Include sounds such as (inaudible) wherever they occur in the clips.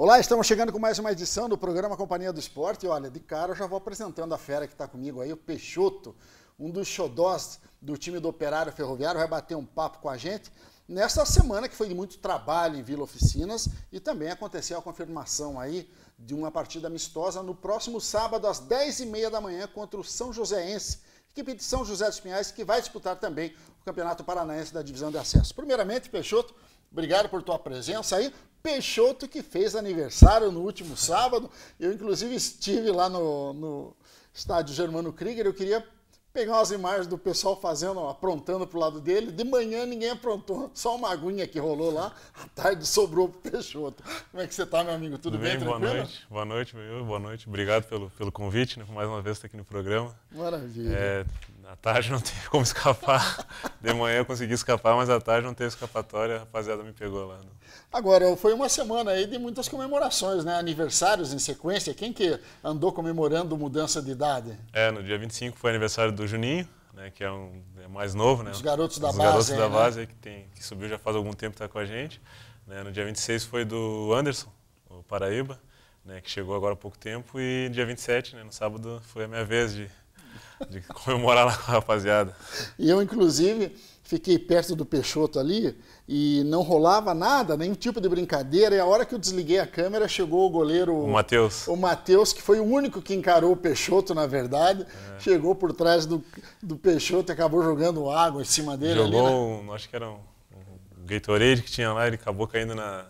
Olá, estamos chegando com mais uma edição do programa Companhia do Esporte. E olha, de cara eu já vou apresentando a fera que está comigo aí, o Peixoto, um dos xodós do time do Operário Ferroviário, vai bater um papo com a gente nesta semana que foi de muito trabalho em Vila Oficinas e também aconteceu a confirmação aí de uma partida amistosa no próximo sábado às 10h30 da manhã contra o São Joséense, equipe de São José dos Pinhais, que vai disputar também o Campeonato Paranaense da Divisão de Acesso. Primeiramente, Peixoto, Obrigado por tua presença aí. Peixoto, que fez aniversário no último sábado. Eu, inclusive, estive lá no, no estádio Germano Krieger. Eu queria pegar umas imagens do pessoal fazendo, aprontando pro lado dele. De manhã ninguém aprontou, só uma aguinha que rolou lá. À tarde sobrou o Peixoto. Como é que você está, meu amigo? Tudo, Tudo bem? bem? Boa noite. Boa noite, meu. Boa noite. Obrigado pelo, pelo convite, né? mais uma vez estar aqui no programa. Maravilha. É, na tarde não teve como escapar. (laughs) De manhã eu consegui escapar, mas à tarde não teve escapatória. A rapaziada me pegou lá. Não. Né? Agora, foi uma semana aí de muitas comemorações, né? Aniversários em sequência. Quem que andou comemorando mudança de idade? É, no dia 25 foi aniversário do Juninho, né? Que é, um, é mais novo, né? Os garotos da Os base. Os garotos da né? base, né? que, tem, que subiu já faz algum tempo, está com a gente. Né? No dia 26 foi do Anderson, o Paraíba, né? Que chegou agora há pouco tempo. E dia 27, né? No sábado, foi a minha vez de de comemorar lá com a rapaziada. E eu, inclusive, fiquei perto do Peixoto ali e não rolava nada, nenhum tipo de brincadeira. E a hora que eu desliguei a câmera, chegou o goleiro. O Matheus. O Matheus, que foi o único que encarou o Peixoto, na verdade. É. Chegou por trás do, do Peixoto e acabou jogando água em cima dele. Jogou, ali, né? acho que era um, um Gatorade que tinha lá, ele acabou caindo na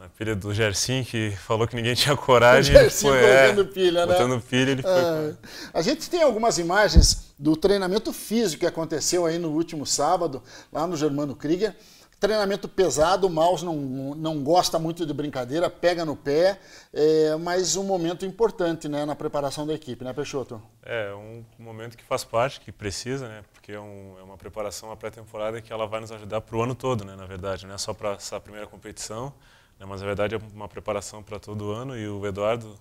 na pilha do Gersim, que falou que ninguém (laughs) tinha coragem. O Gersim foi, botando é, pilha, né? Botando pilha, ele é. foi. A gente tem algumas imagens do treinamento físico que aconteceu aí no último sábado, lá no Germano Krieger. Treinamento pesado, o Maus não, não gosta muito de brincadeira, pega no pé, é, mas um momento importante né, na preparação da equipe, né, Peixoto? É, um momento que faz parte, que precisa, né, porque é, um, é uma preparação, a pré-temporada que ela vai nos ajudar para o ano todo, né, na verdade, não é só para essa primeira competição né, mas na verdade é uma preparação para todo ano e o Eduardo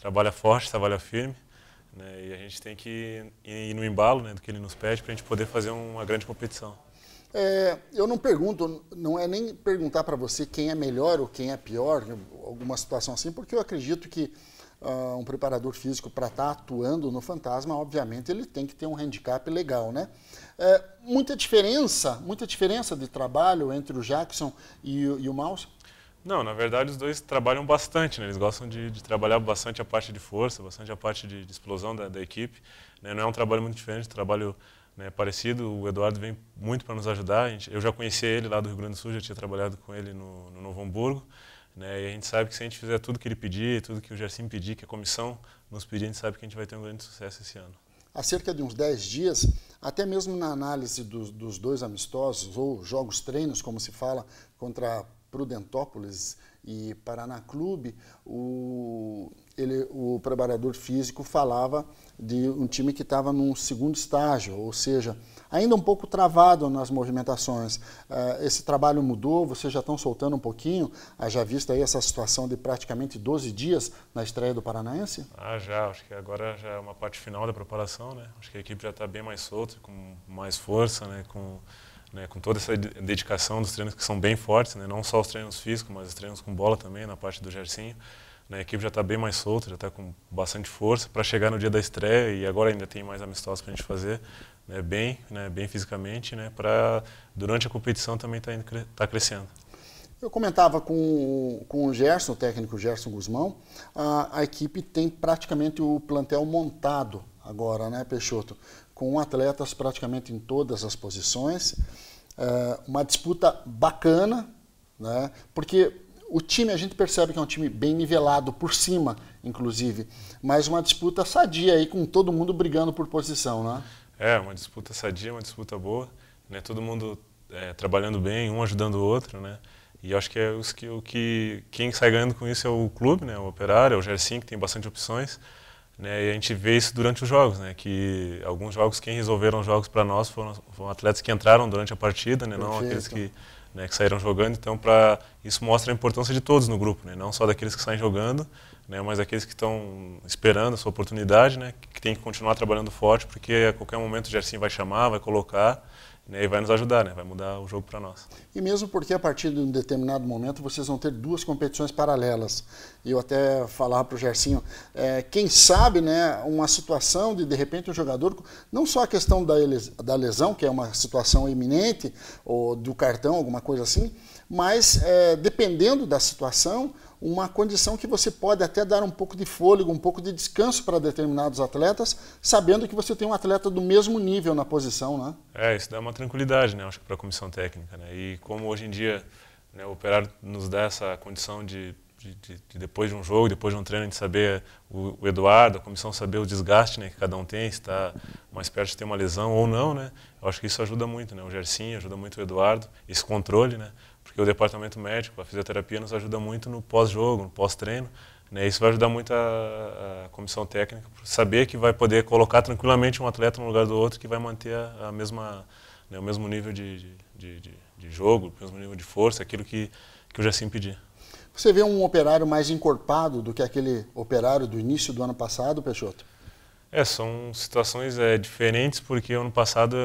trabalha forte, trabalha firme. Né, e a gente tem que ir no embalo né, do que ele nos pede para a gente poder fazer uma grande competição. É, eu não pergunto, não é nem perguntar para você quem é melhor ou quem é pior, alguma situação assim, porque eu acredito que uh, um preparador físico, para estar tá atuando no fantasma, obviamente ele tem que ter um handicap legal, né? É, muita diferença, muita diferença de trabalho entre o Jackson e, e o Mouse? Não, na verdade os dois trabalham bastante, né? eles gostam de, de, trabalhar bastante a parte de força, bastante a parte de, de explosão da, da equipe. Né? Não é um trabalho muito diferente, é um trabalho né, parecido. O Eduardo vem muito para nos ajudar. Gente, eu já conhecia ele lá do Rio Grande do Sul, já tinha trabalhado com ele no, no Novo Hamburgo. Né? E a gente sabe que se a gente fizer tudo que ele pedir, tudo que o Gersim pedir, que a comissão nos pedir, a gente sabe que a gente vai ter um grande sucesso esse ano. Há cerca de uns 10 dias, até mesmo na análise dos, dos dois amistosos, ou jogos-treinos, como se fala, contra Prudentópolis e Paraná Clube, o, ele, o preparador físico falava de um time que estava num segundo estágio, ou seja, ainda um pouco travado nas movimentações. Uh, esse trabalho mudou, vocês já estão soltando um pouquinho, ah, já vista aí essa situação de praticamente 12 dias na estreia do Paranaense? Ah, já, acho que agora já é uma parte final da preparação, né? Acho que a equipe já está bem mais solta, com mais força, né? Com né, com toda essa dedicação dos treinos que são bem fortes, né, não só os treinos físicos, mas os treinos com bola também, na parte do Gersinho. Né, a equipe já está bem mais solta, já está com bastante força para chegar no dia da estreia e agora ainda tem mais amistosos para a gente fazer, né, bem, né, bem fisicamente, né, para durante a competição também está tá crescendo. Eu comentava com, com o Gerson, o técnico Gerson Guzmão, a, a equipe tem praticamente o plantel montado agora, né, Peixoto? com atletas praticamente em todas as posições. É uma disputa bacana, né? porque o time a gente percebe que é um time bem nivelado por cima, inclusive, mas uma disputa sadia aí com todo mundo brigando por posição, né? É, uma disputa sadia, uma disputa boa, né? Todo mundo é, trabalhando bem, um ajudando o outro, né? E acho que é os que, o que quem sai ganhando com isso é o clube, né? O Operário, é o gersin que tem bastante opções. Né? E a gente vê isso durante os jogos, né? Que alguns jogos quem resolveram os jogos para nós foram, foram, atletas que entraram durante a partida, né? Não aqueles que né, que saíram jogando. Então, para isso mostra a importância de todos no grupo, né? Não só daqueles que saem jogando, né? Mas daqueles que estão esperando a sua oportunidade, né? Que tem que continuar trabalhando forte, porque a qualquer momento o Jercinho vai chamar, vai colocar e vai nos ajudar, né? vai mudar o jogo para nós. E mesmo porque a partir de um determinado momento vocês vão ter duas competições paralelas. E eu até falava para o Gersinho, é, quem sabe né, uma situação de de repente o um jogador, não só a questão da, da lesão, que é uma situação iminente, ou do cartão, alguma coisa assim, mas é, dependendo da situação, uma condição que você pode até dar um pouco de fôlego, um pouco de descanso para determinados atletas, sabendo que você tem um atleta do mesmo nível na posição, né? É, isso dá uma tranquilidade, né? Acho que para a comissão técnica, né? E como hoje em dia né, o operário nos dá essa condição de, de, de, de, depois de um jogo, depois de um treino, de saber o, o, Eduardo, a comissão saber o desgaste, né? Que cada um tem, se está mais perto de ter uma lesão ou não, né? Eu acho que isso ajuda muito, né? O Gersinho ajuda muito o Eduardo, esse controle, né? E o departamento médico, a fisioterapia, nos ajuda muito no pós-jogo, no pós-treino. Né? Isso vai ajudar muito a, a comissão técnica, saber que vai poder colocar tranquilamente um atleta no lugar do outro, que vai manter a, a mesma, né, o mesmo nível de, de, de, de, jogo, o mesmo nível de força, aquilo que, que o Jacim pedi. Você vê um operário mais encorpado do que aquele operário do início do ano passado, Peixoto? É, são situações é, diferentes, porque ano passado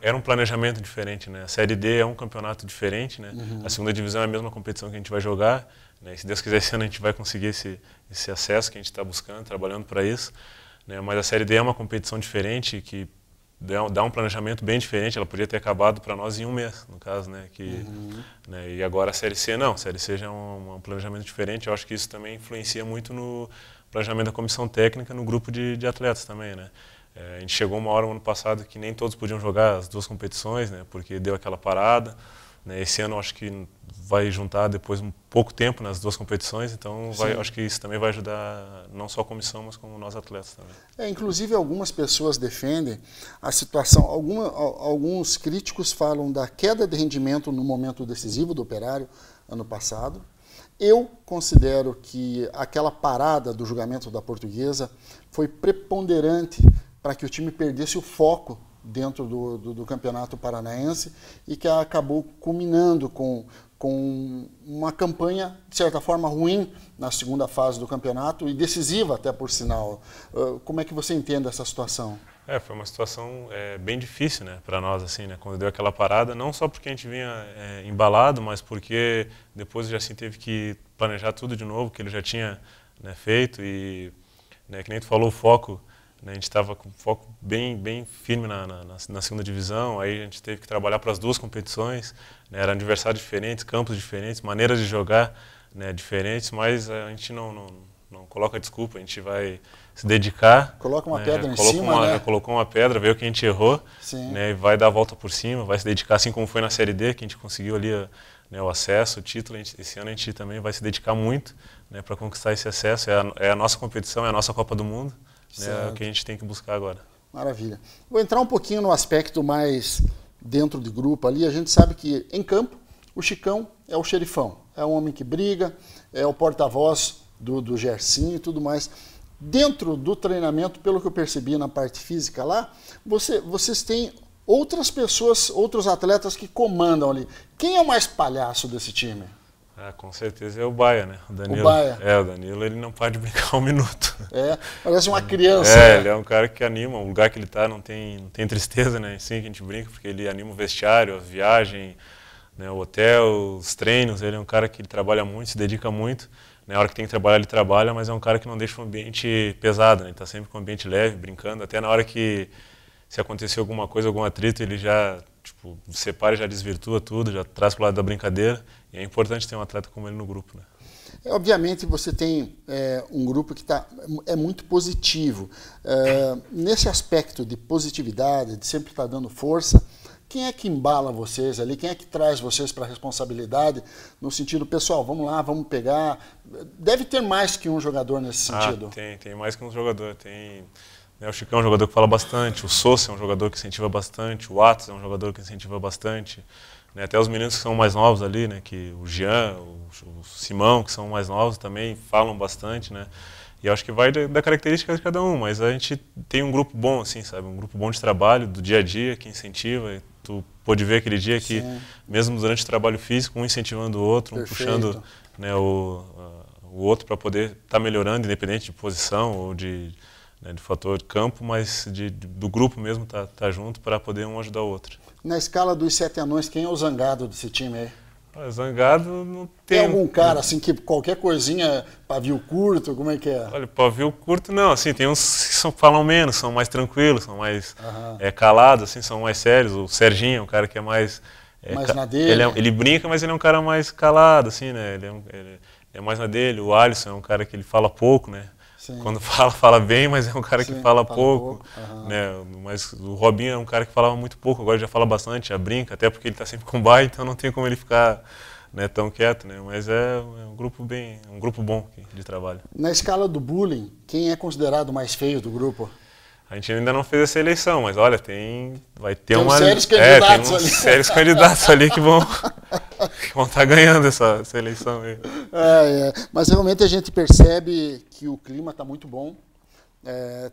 era um planejamento diferente, né? A Série D é um campeonato diferente, né? Uhum. A segunda divisão é a mesma competição que a gente vai jogar, né? E se Deus quiser, esse ano a gente vai conseguir esse, esse acesso que a gente está buscando, trabalhando para isso, né? Mas a Série D é uma competição diferente, que dá um planejamento bem diferente. Ela podia ter acabado para nós em um mês, no caso, né? Que, uhum. né? E agora a Série C não. A Série C já é um, um planejamento diferente. Eu acho que isso também influencia muito no planejamento da comissão técnica no grupo de, de atletas também, né? É, a gente chegou uma hora no ano passado que nem todos podiam jogar as duas competições, né? Porque deu aquela parada. Né? Esse ano acho que vai juntar depois um pouco tempo nas duas competições, então vai, acho que isso também vai ajudar não só a comissão, mas como nós atletas também. É, inclusive algumas pessoas defendem a situação, alguma, alguns críticos falam da queda de rendimento no momento decisivo do operário ano passado, eu considero que aquela parada do julgamento da portuguesa foi preponderante para que o time perdesse o foco dentro do, do, do campeonato paranaense e que acabou culminando com, com uma campanha, de certa forma, ruim na segunda fase do campeonato e decisiva até por sinal. Ah, como é que você entende essa situação? É, foi uma situação é, bem difícil, né, para nós assim, né, quando deu aquela parada, não só porque a gente vinha é, embalado, mas porque depois já assim teve que planejar tudo de novo que ele já tinha né, feito e né, que nem tu falou o foco, né, a gente estava com foco bem bem firme na, na, na, segunda divisão, aí a gente teve que trabalhar para as duas competições, né, eram adversários diferentes, campos diferentes, maneiras de jogar né, diferentes, mas a gente não, não não coloca desculpa, a gente vai se dedicar. Coloca uma né, pedra em cima, uma, né? Colocou uma pedra, veio que a gente errou, Sim. né? E vai dar a volta por cima, vai se dedicar, assim como foi na Série D, que a gente conseguiu ali né, o acesso, o título. Gente, esse ano a gente também vai se dedicar muito né, para conquistar esse acesso. É a, é a, nossa competição, é a nossa Copa do Mundo, né, é o que a gente tem que buscar agora. Maravilha. Vou entrar um pouquinho no aspecto mais dentro de grupo ali. A gente sabe que em campo o Chicão é o xerifão, é o homem que briga, é o porta-voz do, do Gersinho e tudo mais. Dentro do treinamento, pelo que eu percebi na parte física lá, você, vocês têm outras pessoas, outros atletas que comandam ali. Quem é o mais palhaço desse time? Ah, com certeza é o Baia, né? O, Danilo, o Baia. É, o Danilo ele não pode (laughs) brincar um minuto. É, parece uma criança. É, né? ele é um cara que anima, o lugar que ele está não tem, não tem tristeza, né? Sim, que a gente brinca, porque ele anima o vestiário, a viagem, né, o hotel, os treinos. Ele é um cara que trabalha muito, se dedica muito na né, hora que tem que trabalhar, ele trabalha, mas é um cara que não deixa o ambiente pesado, né? Ele tá sempre com o ambiente leve, brincando. Até na hora que se acontecer alguma coisa, algum atrito, ele já tipo, separa, já desvirtua tudo, já traz para o lado da brincadeira. E é importante ter um atleta como ele no grupo, né? É, obviamente você tem é, um grupo que tá, é muito positivo. É, nesse aspecto de positividade, de sempre estar tá dando força, quem é que embala vocês ali? Quem é que traz vocês para a responsabilidade no sentido, pessoal, vamos lá, vamos pegar? Deve ter mais que um jogador nesse ah, sentido. Tem, tem mais que um jogador. Tem né, o Chicão é um jogador que fala bastante, o Sousa é um jogador que incentiva bastante, o Atos é um jogador que incentiva bastante. Né, até os meninos que são mais novos ali, né, que o Jean, o, o Simão, que são mais novos também, falam bastante. Né, e acho que vai da, característica de cada um, mas a gente tem um grupo bom, assim, sabe? Um grupo bom de trabalho, do dia a dia, que incentiva pôde ver aquele dia que, Sim. mesmo durante o trabalho físico, um incentivando o outro, um puxando né, o, o outro para poder estar tá melhorando, independente de posição ou de, né, de fator campo, mas de, de, do grupo mesmo estar tá, tá junto para poder um ajudar o outro. Na escala dos sete anões, quem é o zangado desse time aí? Zangado não tem. Tem algum cara assim que qualquer coisinha, pavio curto, como é que é? Olha, pavio curto não, assim, tem uns que são, falam menos, são mais tranquilos, são mais uhum. é, calados, assim, são mais sérios. O Serginho é um cara que é mais. É, mais na dele. Ele, é, ele, brinca, mas ele é um cara mais calado, assim, né? Ele é, um, ele é mais na dele. O Alisson é um cara que ele fala pouco, né? Sim. Quando (laughs) fala, fala bem, mas é um cara Sim, que fala, fala pouco. pouco. Uhum. Né? Mas o Robinho é um cara que falava muito pouco, agora já fala bastante, já brinca, até porque ele está sempre com o baile, então não tem como ele ficar né, tão quieto. Né? Mas é, é um grupo bem, é um grupo bom de trabalho. Na escala do bullying, quem é considerado mais feio do grupo? A gente ainda não fez essa eleição, mas olha, tem. Vai ter tem uma. Sérios é, tem uns ali. sérios candidatos ali que vão estar (laughs) que vão tá ganhando essa, essa eleição aí. É, é. Mas realmente a gente percebe que o clima está muito bom. É,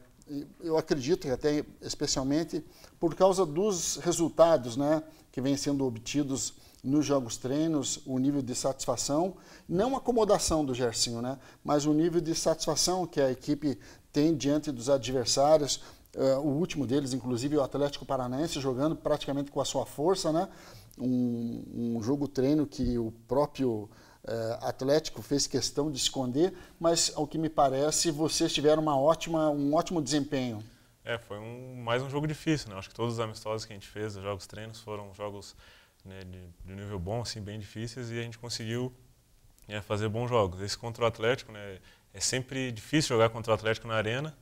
eu acredito que até especialmente por causa dos resultados né, que vêm sendo obtidos nos jogos treinos, o nível de satisfação, não a acomodação do Gersinho, né, mas o nível de satisfação que a equipe tem diante dos adversários, uh, o último deles, inclusive o Atlético Paranaense, jogando praticamente com a sua força, né, um, um jogo treino que o próprio eh, Atlético fez questão de esconder, mas ao que me parece vocês tiveram uma ótima, um ótimo desempenho. É, foi um, mais um jogo difícil, né? Acho que todos os amistosos que a gente fez, os jogos treinos, foram jogos né, de, de, nível bom, assim, bem difíceis, e a gente conseguiu né, fazer bons jogos. Esse contra o Atlético, né? É sempre difícil jogar contra o Atlético na arena,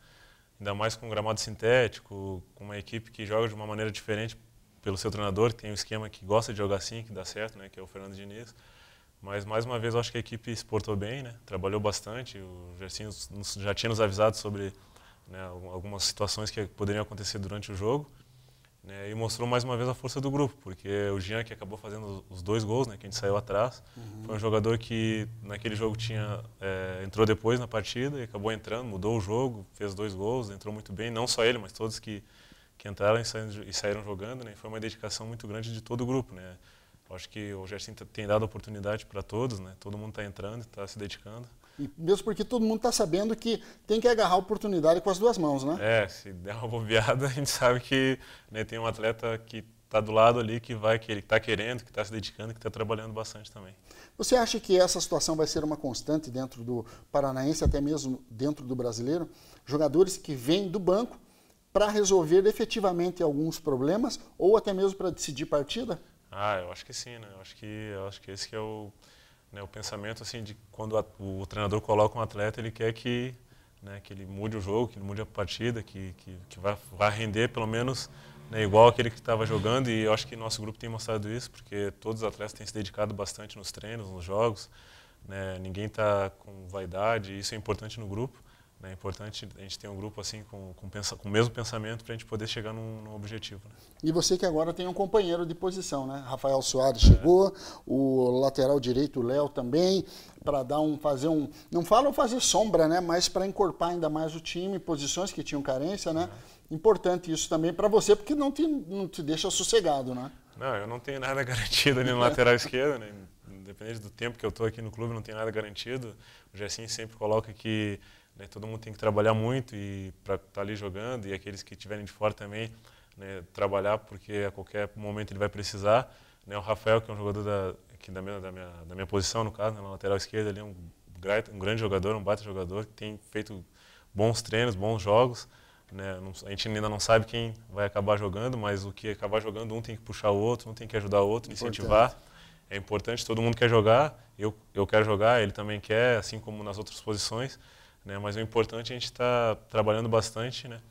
ainda mais com um gramado sintético, com uma equipe que joga de uma maneira diferente pelo seu treinador, que tem um esquema que gosta de jogar assim, que dá certo, né? Que é o Fernando Diniz. Mas, mais uma vez, eu acho que a equipe se portou bem, né? trabalhou bastante. O Gersinho já tinha nos avisado sobre né, algumas situações que poderiam acontecer durante o jogo. Né, e mostrou mais uma vez a força do grupo, porque o Jean, que acabou fazendo os dois gols, né, que a gente saiu atrás, uhum. foi um jogador que naquele jogo tinha é, entrou depois na partida e acabou entrando, mudou o jogo, fez dois gols, entrou muito bem, não só ele, mas todos que, que entraram e saíram, e saíram jogando. Né, foi uma dedicação muito grande de todo o grupo. Né, acho que o Gerson tem dado oportunidade para todos, né? Todo mundo está entrando, está se dedicando. E mesmo porque todo mundo está sabendo que tem que agarrar a oportunidade com as duas mãos, né? É, se der uma bobeada, (laughs) a gente sabe que né, tem um atleta que está do lado ali, que vai, que ele está querendo, que está se dedicando, que está trabalhando bastante também. Você acha que essa situação vai ser uma constante dentro do paranaense, até mesmo dentro do brasileiro? Jogadores que vêm do banco para resolver efetivamente alguns problemas ou até mesmo para decidir partida? Ah, eu acho que sim, né? Eu acho que, eu acho que esse que é o, né, o pensamento assim de quando a, o treinador coloca um atleta, ele quer que, né, que ele mude o jogo, que ele mude a partida, que, que, que vá vai render pelo menos né, igual aquele que estava jogando. E eu acho que nosso grupo tem mostrado isso, porque todos os atletas têm se dedicado bastante nos treinos, nos jogos. Né? Ninguém está com vaidade, isso é importante no grupo. Né? É importante a gente ter um grupo assim com, com, com o mesmo pensamento para a gente poder chegar num, num objetivo. Né? E você que agora tem um companheiro de posição, né? Rafael Soares é. chegou, o lateral direito Léo também, para dar um fazer um não falam fazer sombra, né? Mas para encorpar ainda mais o time, posições que tinham carência, né? É. Importante isso também para você porque não te, não te deixa sossegado, né? Não, eu não tenho nada (laughs) garantido ali no lateral esquerdo, né? Independente do tempo que eu estou aqui no clube, não tenho nada garantido. O Jessin sempre coloca que né? Todo mundo tem que trabalhar muito e para estar tá ali jogando e aqueles que estiverem de fora também né, trabalhar porque a qualquer momento ele vai precisar. Né? O Rafael que é um jogador da aqui da minha da minha, da minha posição no caso, né, na lateral esquerda ele é um, um grande jogador, um baita jogador que tem feito bons treinos, bons jogos. Né? A gente ainda não sabe quem vai acabar jogando, mas o que acabar jogando, um tem que puxar o outro, um tem que ajudar o outro, importante. incentivar. É importante, todo mundo quer jogar, eu, eu quero jogar, ele também quer, assim como nas outras posições. Né? Mas o importante é a gente estar tá trabalhando bastante, né?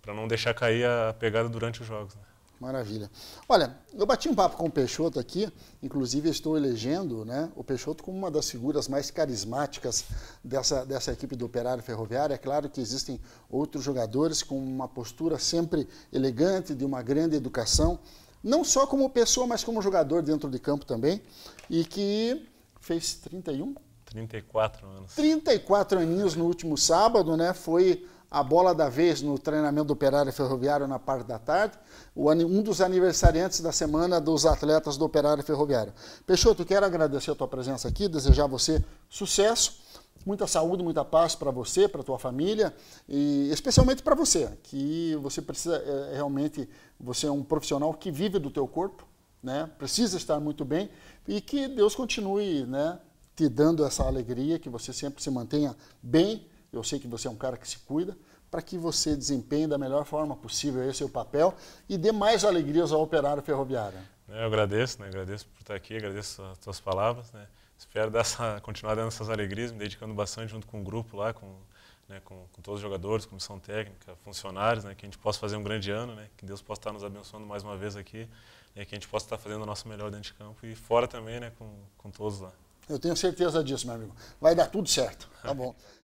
Para não deixar cair a pegada durante os jogos. Né? Maravilha. Olha, eu bati um papo com o Peixoto aqui, inclusive estou elegendo né, o Peixoto como uma das figuras mais carismáticas dessa, dessa equipe do Operário Ferroviário. É claro que existem outros jogadores com uma postura sempre elegante, de uma grande educação, não só como pessoa, mas como jogador dentro de campo também, e que fez 31, 34 anos. 34 aninhos no último sábado, né? Foi a bola da vez no treinamento do Operário Ferroviário na parte da tarde, um dos aniversariantes da semana dos atletas do Operário Ferroviário. Peixoto, quero agradecer a tua presença aqui, desejar a você sucesso, muita saúde, muita paz para você, para tua família e especialmente para você, que você precisa é, é, realmente, você é um profissional que vive do teu corpo, né? Precisa estar muito bem e que Deus continue, né, te dando essa alegria, que você sempre se mantenha bem. Eu sei que você é um cara que se cuida, para que você desempenhe da melhor forma possível esse seu papel e dê mais alegrias ao operário ferroviário. É, eu agradeço, né? agradeço por estar aqui, agradeço as tuas palavras. Né? Espero dessa, continuar dando essas alegrias, me dedicando bastante junto com o grupo lá, com, né, com, com, todos os jogadores, comissão técnica, funcionários, né, que a gente possa fazer um grande ano, né, que Deus possa estar nos abençoando mais uma vez aqui, né, que a gente possa estar fazendo o nosso melhor dentro de campo e fora também né, com, com todos lá. Eu tenho certeza disso, meu amigo. Vai dar tudo certo. Tá bom.